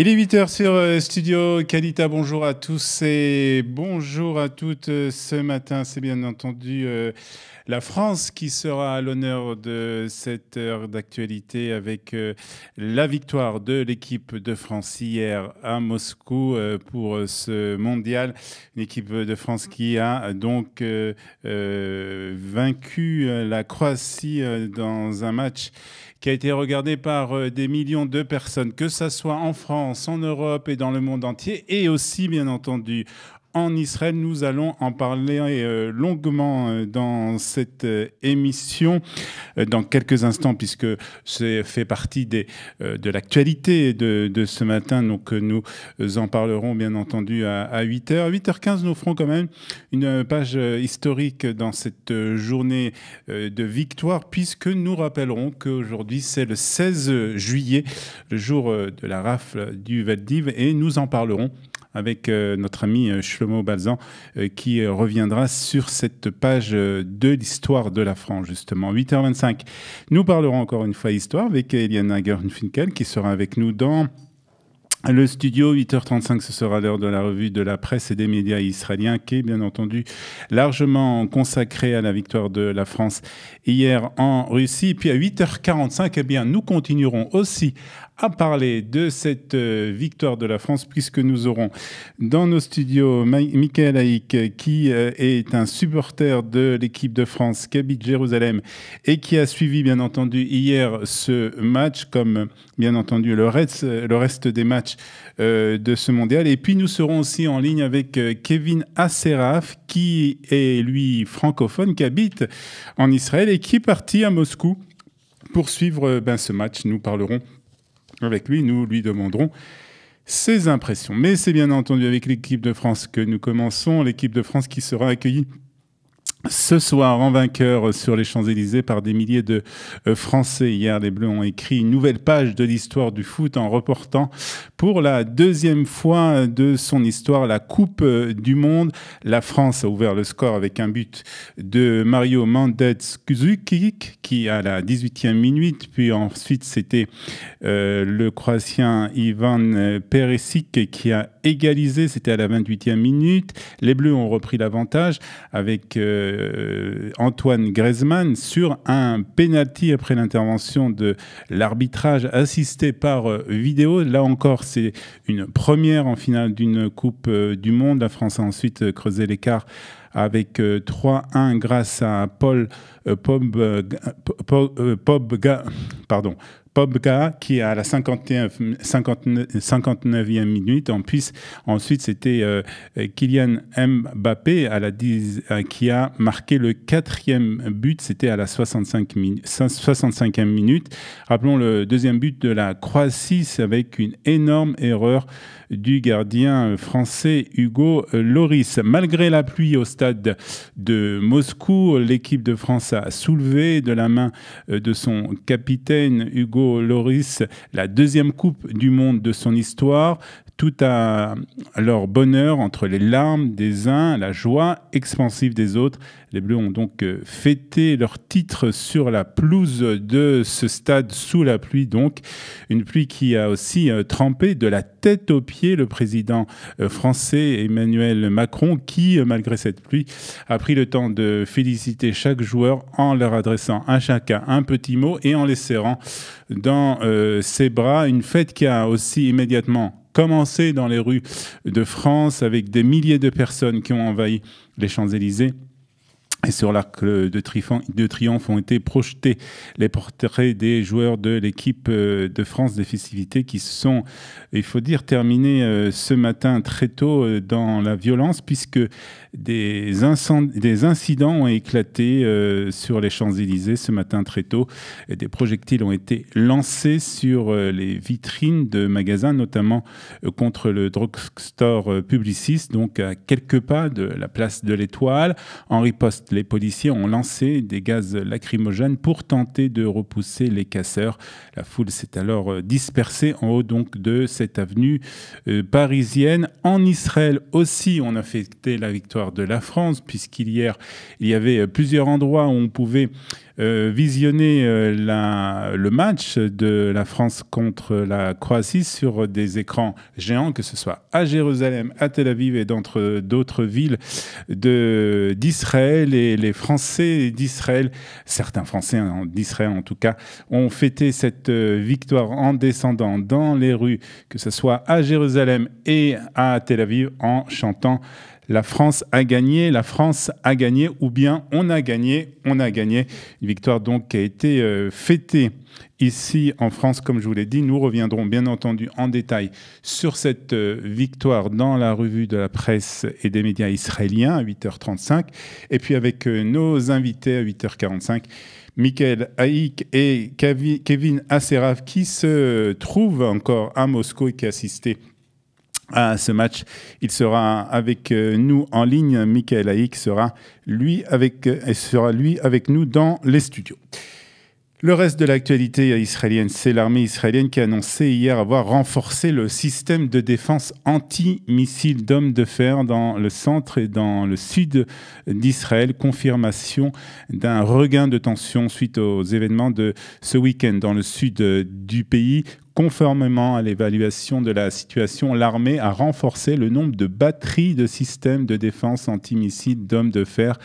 Il est 8h sur euh, Studio Canita. Bonjour à tous et bonjour à toutes. Euh, ce matin, c'est bien entendu euh, la France qui sera à l'honneur de cette heure d'actualité avec la victoire de l'équipe de France hier à Moscou pour ce mondial. L'équipe de France qui a donc vaincu la Croatie dans un match qui a été regardé par euh, des millions de personnes, que ce soit en France, en Europe et dans le monde entier, et aussi bien entendu en Israël. Nous allons en parler euh, longuement euh, dans cette euh, émission dans quelques instants, puisque c'est fait partie des, de l'actualité de, ce matin. Donc nous en parlerons bien entendu à, 8h. 8h15, nous ferons quand même une page historique dans cette journée de victoire, puisque nous rappellerons qu'aujourd'hui c'est le 16 juillet, le jour de la rafle du Valdiv, et nous en parlerons avec euh, notre ami euh, Shlomo Balzan euh, qui reviendra sur cette page de l'histoire de la France, justement. 8h25. Nous parlerons encore une fois histoire avec Eliana finkel qui sera avec nous dans le studio, 8h35, ce sera l'heure de la revue de la presse et des médias israéliens, qui est bien entendu largement consacrée à la victoire de la France hier en Russie. Puis à 8h45, eh bien, nous continuerons aussi à parler de cette euh, victoire de la France, puisque nous aurons dans nos studios Michael Haïk, qui euh, est un supporter de l'équipe de France, qui habite Jérusalem et qui a suivi, bien entendu, hier ce match, comme bien entendu le le reste des matchs euh, de ce mondial. Et puis nous serons aussi en ligne avec euh, Kevin Asseraf, qui est lui francophone, qui habite en Israël et qui est parti à Moscou pour suivre euh, ben, ce match. Nous parlerons avec lui, nous lui demanderons ses impressions. Mais c'est bien entendu avec l'équipe de France que nous commençons, l'équipe de France qui sera accueillie ce soir, en vainqueur sur les Champs-Élysées par des milliers de euh, Français. Hier, les Bleus ont écrit une nouvelle page de l'histoire du foot en reportant pour la deuxième fois de son histoire la Coupe euh, du Monde. La France a ouvert le score avec un but de Mario mandetz qui à la 18e minute. Puis ensuite, c'était euh, le Croatien Ivan Peresic qui a égalisé. C'était à la 28e minute. Les Bleus ont repris l'avantage avec... Euh, Antoine Griezmann sur un penalty après l'intervention de l'arbitrage assisté par euh, vidéo. Là encore, c'est une première en finale d'une Coupe euh, du Monde. La France a ensuite creusé l'écart avec 3-1 grâce à Paul Pogba, pardon, qui qui à la 59, e minute. En plus, ensuite, c'était euh, Kylian Mbappé à la euh, qui a marqué le quatrième but. C'était à la 65 e minute. Rappelons le deuxième but de la Croatie avec une énorme erreur du gardien français Hugo Loris. Malgré la pluie au stade de Moscou, l'équipe de France a soulevé de la main euh, de son capitaine Hugo Loris la deuxième Coupe du Monde de son histoire tout à leur bonheur entre les larmes des uns, la joie expansive des autres. Les Bleus ont donc euh, fêté leur titre sur la pelouse de ce stade sous la pluie, donc une pluie qui a aussi euh, trempé de la tête aux pieds le président euh, français Emmanuel Macron, qui, malgré cette pluie, a pris le temps de féliciter chaque joueur en leur adressant à chacun un petit mot et en les serrant dans ses bras. Une fête qui a aussi immédiatement Commencer dans les rues de France avec des milliers de personnes qui ont envahi les Champs-Élysées et sur l'arc euh, de, triomphe ont été projetés les portraits des joueurs de l'équipe euh, de France des festivités qui sont, il faut dire, terminés euh, ce matin très tôt dans la violence puisque des, des incidents ont éclaté sur les Champs-Élysées ce matin très tôt. Et des projectiles ont été lancés sur les vitrines de magasins, notamment contre le drugstore Publicis, donc à quelques pas de la place de l'Étoile. Henri riposte, les policiers ont lancé des gaz lacrymogènes pour tenter de repousser les casseurs. La foule s'est alors euh, dispersée en haut donc de cette avenue euh, parisienne. En Israël aussi, on a fêté la victoire de la France, puisqu'hier, il y avait euh, plusieurs endroits où on pouvait euh, visionner euh, le match de la France contre la Croatie sur des écrans géants, que ce soit à Jérusalem, à Tel Aviv et d'entre d'autres villes d'Israël. Et les Français d'Israël, certains Français d'Israël en tout cas, ont fêté cette euh, victoire en descendant dans les rues, que ce soit à Jérusalem et à Tel Aviv, en chantant la France a gagné, la France a gagné, ou bien on a gagné, on a gagné. Une victoire donc qui a été euh, fêtée ici en France, comme je vous l'ai dit. Nous reviendrons bien entendu en détail sur cette euh, victoire dans la revue de la presse et des médias israéliens à 8h35, et puis avec euh, nos invités à 8h45. Michael Haïk et Kevin Asseraf, qui se trouvent encore à Moscou et qui assistaient à ce match. Il sera avec euh, nous en ligne. Michael Haïk sera lui avec, euh, sera lui avec nous dans les studios. Le reste de l'actualité israélienne, c'est l'armée israélienne qui a annoncé hier avoir renforcé le système de défense anti-missile d'hommes de fer dans le centre et dans le sud d'Israël. Confirmation d'un regain de tension suite aux événements de ce week-end dans le sud du pays. Conformément à l'évaluation de la situation, l'armée a renforcé le nombre de batteries de systèmes de défense antimissile d'hommes de fer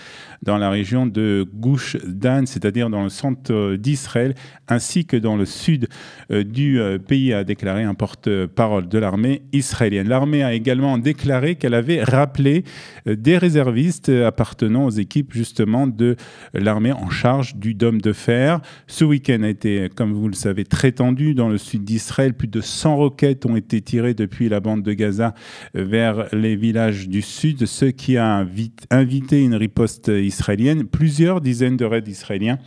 dans la région de Gouche Dan, c'est-à-dire dans le centre d'Israël, ainsi que dans le sud euh, du euh, pays, a déclaré un porte-parole de l'armée israélienne. L'armée a également déclaré qu'elle avait rappelé euh, des réservistes appartenant aux équipes justement de l'armée en charge du dôme de fer. Ce week-end a été, comme vous le savez, très tendu dans le sud d'Israël plus de 100 roquettes ont été tirées depuis la bande de Gaza vers les villages du sud, ce qui a invité une riposte israélienne, plusieurs dizaines de raids israéliens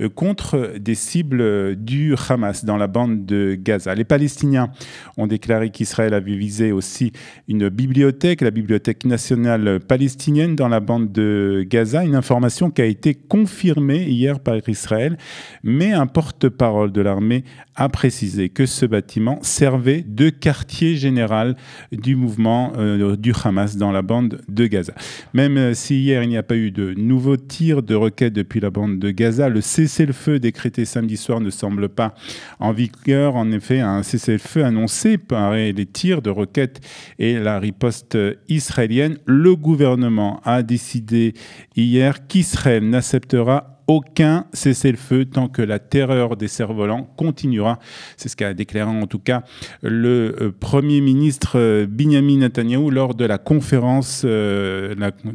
euh, contre des cibles du Hamas dans la bande de Gaza. Les Palestiniens ont déclaré qu'Israël avait visé aussi une bibliothèque, la Bibliothèque nationale palestinienne dans la bande de Gaza, une information qui a été confirmée hier par Israël, mais un porte-parole de l'armée a précisé que ce bâtiment servait de quartier général du mouvement euh, du Hamas dans la bande de Gaza. Même euh, si hier il n'y a pas eu de nouveaux tirs de roquettes depuis la bande de Gaza, le cessez-le-feu décrété samedi soir ne semble pas en vigueur. En effet, un cessez-le-feu annoncé par les tirs de roquettes et la riposte israélienne, le gouvernement a décidé hier qu'Israël n'acceptera aucun cessez-le-feu tant que la terreur des cerfs-volants continuera. C'est ce qu'a déclaré en tout cas le euh, Premier ministre euh, Benjamin Netanyahu lors de la conférence, euh,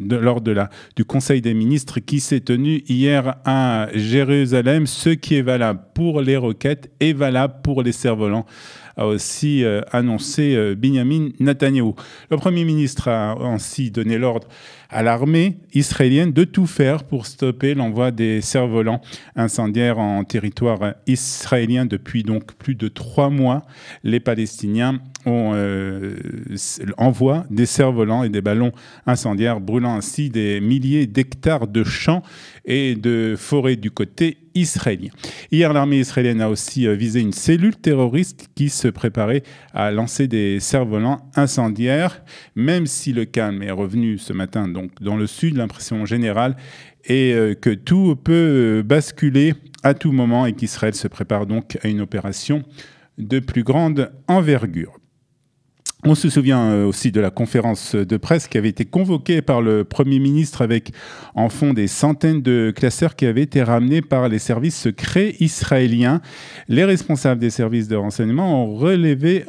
lors de la, du Conseil des ministres qui s'est tenu hier à Jérusalem. Ce qui est valable pour les roquettes est valable pour les cerfs-volants a aussi euh, annoncé euh, Benjamin Netanyahu. Le Premier ministre a ainsi donné l'ordre à l'armée israélienne de tout faire pour stopper l'envoi des cerfs-volants incendiaires en territoire israélien depuis donc plus de trois mois. Les Palestiniens ont, euh, envoient des cerfs-volants et des ballons incendiaires, brûlant ainsi des milliers d'hectares de champs et de forêts du côté israélien. Hier, l'armée israélienne a aussi euh, visé une cellule terroriste qui se préparait à lancer des cerfs-volants incendiaires. Même si le calme est revenu ce matin donc, dans le sud, l'impression générale est euh, que tout peut euh, basculer à tout moment et qu'Israël se prépare donc à une opération de plus grande envergure. On se souvient euh, aussi de la conférence de presse qui avait été convoquée par le Premier ministre avec en fond des centaines de classeurs qui avaient été ramenés par les services secrets israéliens. Les responsables des services de renseignement ont relevé,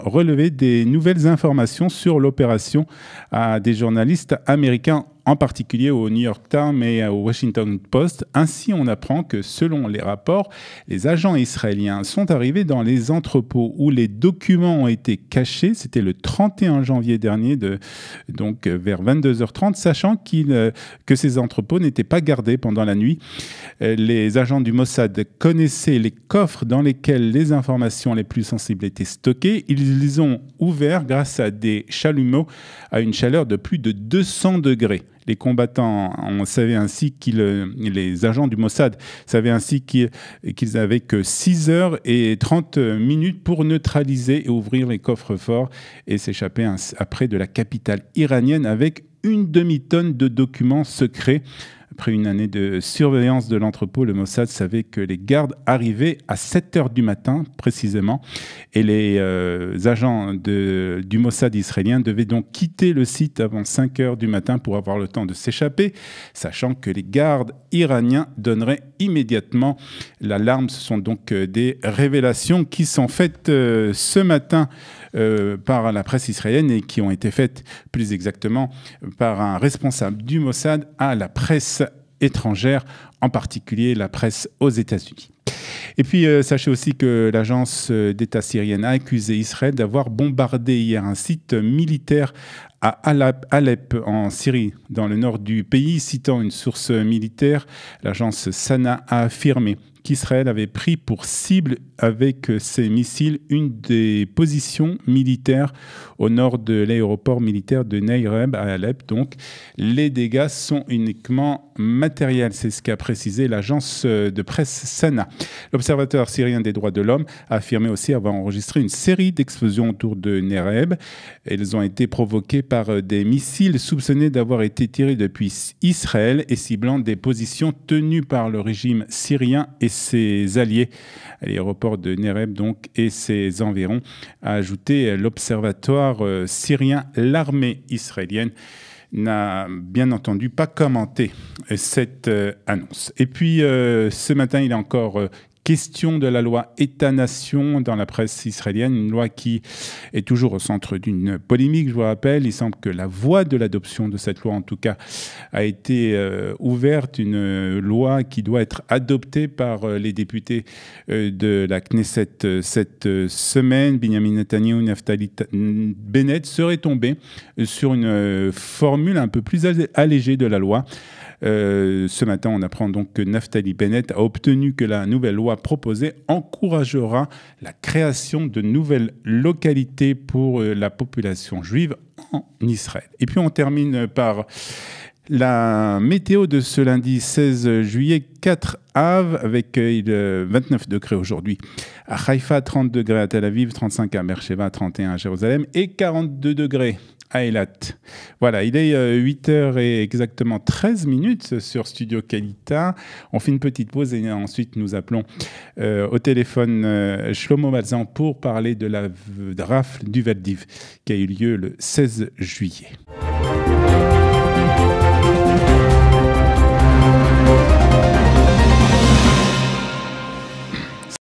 des nouvelles informations sur l'opération à des journalistes américains en particulier au New York Times et au Washington Post. Ainsi, on apprend que selon les rapports, les agents israéliens sont arrivés dans les entrepôts où les documents ont été cachés. C'était le 31 janvier dernier, de, donc vers 22h30, sachant euh, que ces entrepôts n'étaient pas gardés pendant la nuit. Euh, les agents du Mossad connaissaient les coffres dans lesquels les informations les plus sensibles étaient stockées. Ils les ont ouverts grâce à des chalumeaux à une chaleur de plus de 200 degrés les combattants. On savait ainsi qu'ils, les agents du Mossad savaient ainsi qu'ils avaient que 6 heures et 30 minutes pour neutraliser et ouvrir les coffres forts et s'échapper après de la capitale iranienne avec une demi-tonne de documents secrets après une année de surveillance de l'entrepôt, le Mossad savait que les gardes arrivaient à 7 h du matin précisément et les euh, agents de, du Mossad israélien devaient donc quitter le site avant 5 h du matin pour avoir le temps de s'échapper, sachant que les gardes iraniens donneraient immédiatement l'alarme. Ce sont donc euh, des révélations qui sont faites euh, ce matin par la presse israélienne et qui ont été faites plus exactement par un responsable du Mossad à la presse étrangères, en particulier la presse aux États-Unis. Et puis, euh, sachez aussi que l'agence euh, d'État syrienne a accusé Israël d'avoir bombardé hier un site militaire à Alep, en Syrie, dans le nord du pays, citant une source militaire. L'agence Sana a affirmé qu'Israël avait pris pour cible avec euh, ses missiles une des positions militaires au nord de l'aéroport militaire de Neireb à Alep. Donc les dégâts sont uniquement matériels, c'est ce qu'a précisé l'agence euh, de presse Sana. L'observateur syrien des droits de l'homme a affirmé aussi avoir enregistré une série d'explosions autour de Neireb. Elles ont été provoquées par euh, des missiles soupçonnés d'avoir été tirés depuis Israël et ciblant des positions tenues par le régime syrien et ses alliés. L'aéroport de Nereb donc et ses environs, a ajouté euh, l'observatoire euh, syrien. L'armée israélienne n'a bien entendu pas commenté euh, cette annonce. Et puis ce matin, il est encore question de la loi État-nation dans la presse israélienne, une loi qui est toujours au centre d'une polémique, je vous rappelle. Il semble que la voie de l'adoption de cette loi, en tout cas, a été euh, ouverte, une euh, loi qui doit être adoptée par euh, les députés de la Knesset cette semaine. Benjamin Netanyahu, Naftali Bennett serait tombés sur une formule un peu plus allégée de la loi euh, ce matin, on apprend donc que Naftali Bennett a obtenu que la nouvelle loi proposée encouragera la création de nouvelles localités pour euh, la population juive en Israël. Et puis on termine par la météo de ce lundi 16 juillet, 4 aves avec 29 euh, degrés aujourd'hui. À Haïfa, 30 degrés à Tel Aviv, 35 à Beersheba, 31 à Jérusalem et 42 degrés voilà, il est 8h euh, et exactement 13 minutes sur Studio Calita. On fait une petite pause et ensuite nous appelons euh, au téléphone euh, Shlomo Mazan pour parler de la rafle du Valdiv qui a eu lieu le 16 juillet.